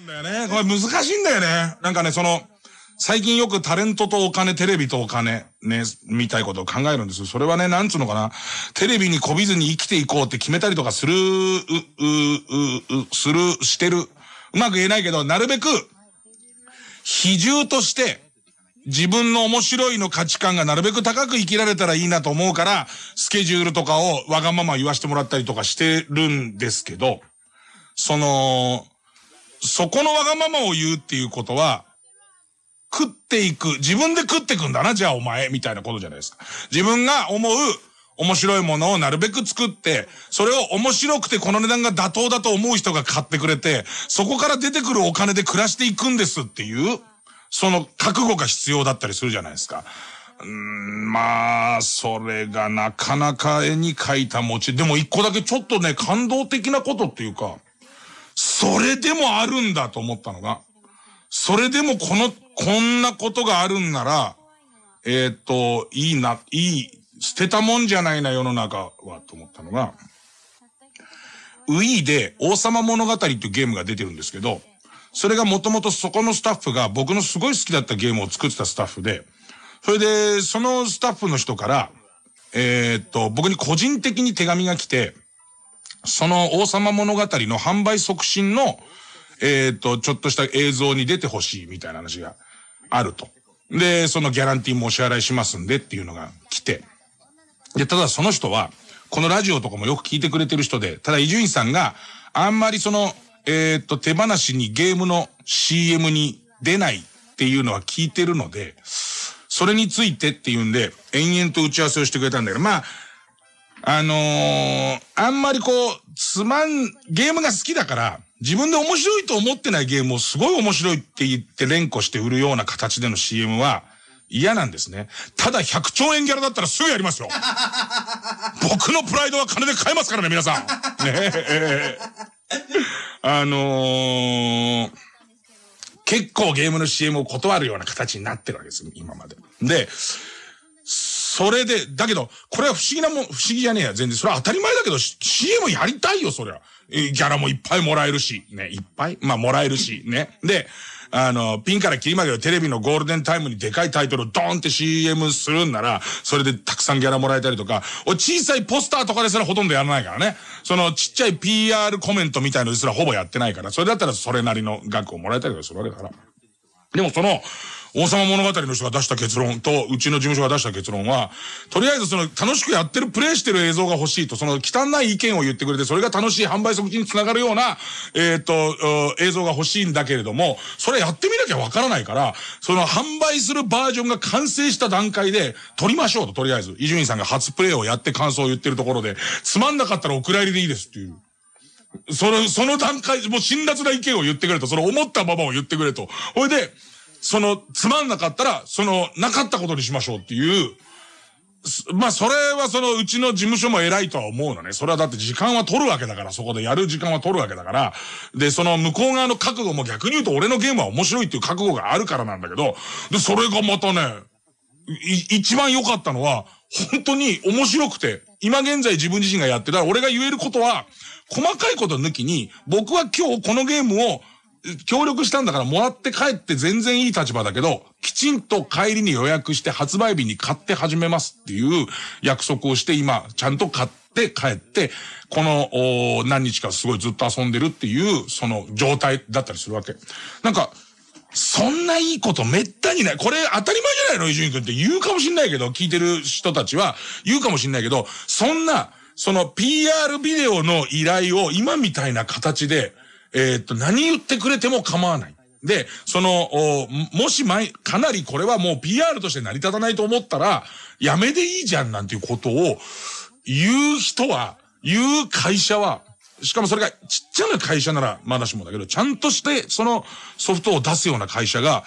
んだよね。これ難しいんだよね。なんかね、その、最近よくタレントとお金、テレビとお金、ね、みたいことを考えるんですよ。それはね、なんつうのかな。テレビにこびずに生きていこうって決めたりとかする、う、う、う、する、してる。うまく言えないけど、なるべく、比重として、自分の面白いの価値観がなるべく高く生きられたらいいなと思うから、スケジュールとかをわがまま言わしてもらったりとかしてるんですけど、その、そこのわがままを言うっていうことは、食っていく、自分で食っていくんだな、じゃあお前、みたいなことじゃないですか。自分が思う面白いものをなるべく作って、それを面白くてこの値段が妥当だと思う人が買ってくれて、そこから出てくるお金で暮らしていくんですっていう、その覚悟が必要だったりするじゃないですか。うん、まあ、それがなかなか絵に描いた餅。でも一個だけちょっとね、感動的なことっていうか、それでもあるんだと思ったのが、それでもこの、こんなことがあるんなら、えー、っと、いいな、いい、捨てたもんじゃないな、世の中は、と思ったのが、ウィーで王様物語っていうゲームが出てるんですけど、それがもともとそこのスタッフが僕のすごい好きだったゲームを作ってたスタッフで、それで、そのスタッフの人から、えー、っと、僕に個人的に手紙が来て、その王様物語の販売促進の、えっ、ー、と、ちょっとした映像に出てほしいみたいな話があると。で、そのギャランティーもお支払いしますんでっていうのが来て。で、ただその人は、このラジオとかもよく聞いてくれてる人で、ただ伊集院さんがあんまりその、えっ、ー、と、手放しにゲームの CM に出ないっていうのは聞いてるので、それについてっていうんで、延々と打ち合わせをしてくれたんだけど、まあ、あのー、あんまりこう、つまん、ゲームが好きだから、自分で面白いと思ってないゲームをすごい面白いって言って連呼して売るような形での CM は嫌なんですね。ただ100兆円ギャラだったらすぐやりますよ。僕のプライドは金で買えますからね、皆さん。ねえ。あのー、結構ゲームの CM を断るような形になってるわけです、今まで。で、それで、だけど、これは不思議なもん、不思議じゃねえや、全然。それは当たり前だけど、CM やりたいよ、そりゃ。ギャラもいっぱいもらえるし、ね、いっぱいまあ、もらえるし、ね。で、あの、ピンから切りまくるテレビのゴールデンタイムにでかいタイトルをドーンって CM するんなら、それでたくさんギャラもらえたりとか、小さいポスターとかですらほとんどやらないからね。そのちっちゃい PR コメントみたいのですらほぼやってないから、それだったらそれなりの額をもらえたりとかするわけだから。でもその、王様物語の人が出した結論と、うちの事務所が出した結論は、とりあえずその楽しくやってる、プレイしてる映像が欲しいと、その汚い意見を言ってくれて、それが楽しい販売促進につながるような、えっ、と、映像が欲しいんだけれども、それやってみなきゃわからないから、その販売するバージョンが完成した段階で、撮りましょうと、とりあえず。伊集院さんが初プレイをやって感想を言ってるところで、つまんなかったらお蔵入りでいいですっていう。その、その段階、もう辛辣な意見を言ってくれと、その思ったままを言ってくれと。ほいで、その、つまんなかったら、その、なかったことにしましょうっていう、まあ、それはそのうちの事務所も偉いとは思うのね。それはだって時間は取るわけだから、そこでやる時間は取るわけだから。で、その向こう側の覚悟も逆に言うと俺のゲームは面白いっていう覚悟があるからなんだけど、で、それがまたね、一番良かったのは、本当に面白くて、今現在自分自身がやってたら、俺が言えることは、細かいこと抜きに、僕は今日このゲームを協力したんだからもらって帰って全然いい立場だけど、きちんと帰りに予約して発売日に買って始めますっていう約束をして今、ちゃんと買って帰って、この、何日かすごいずっと遊んでるっていう、その状態だったりするわけ。なんか、そんないいことめったにない。これ当たり前じゃないの伊集院君って言うかもしんないけど、聞いてる人たちは言うかもしんないけど、そんな、その PR ビデオの依頼を今みたいな形で、えっと、何言ってくれても構わない。で、その、もし前、かなりこれはもう PR として成り立たないと思ったら、やめでいいじゃんなんていうことを言う人は、言う会社は、しかもそれがちっちゃな会社ならまだしもだけど、ちゃんとしてそのソフトを出すような会社が、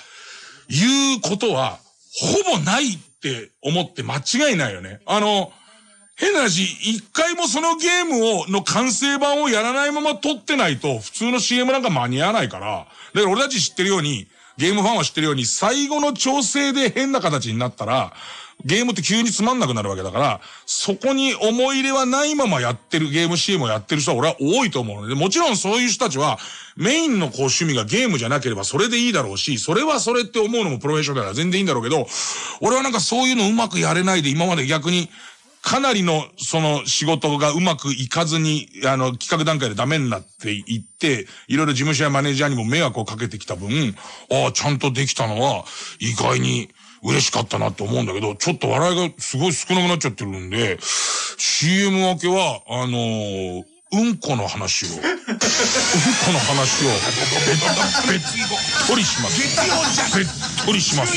言うことは、ほぼないって思って間違いないよね。あの、変な話、一回もそのゲームを、の完成版をやらないまま撮ってないと、普通の CM なんか間に合わないから、だから俺たち知ってるように、ゲームファンは知ってるように、最後の調整で変な形になったら、ゲームって急につまんなくなるわけだから、そこに思い入れはないままやってる、ゲーム CM をやってる人は俺は多いと思うので、もちろんそういう人たちは、メインのこう趣味がゲームじゃなければそれでいいだろうし、それはそれって思うのもプロフェッショナルだから全然いいんだろうけど、俺はなんかそういうのうまくやれないで今まで逆にかなりの、その仕事がうまくいかずに、あの、企画段階でダメになっていって、いろいろ事務所やマネージャーにも迷惑をかけてきた分、ああ、ちゃんとできたのは、意外に嬉しかったなと思うんだけど、ちょっと笑いがすごい少なくなっちゃってるんで、CM 分けは、あのー、うんこの話を、うんこの話を、べっ、べっとりします。べっとりします。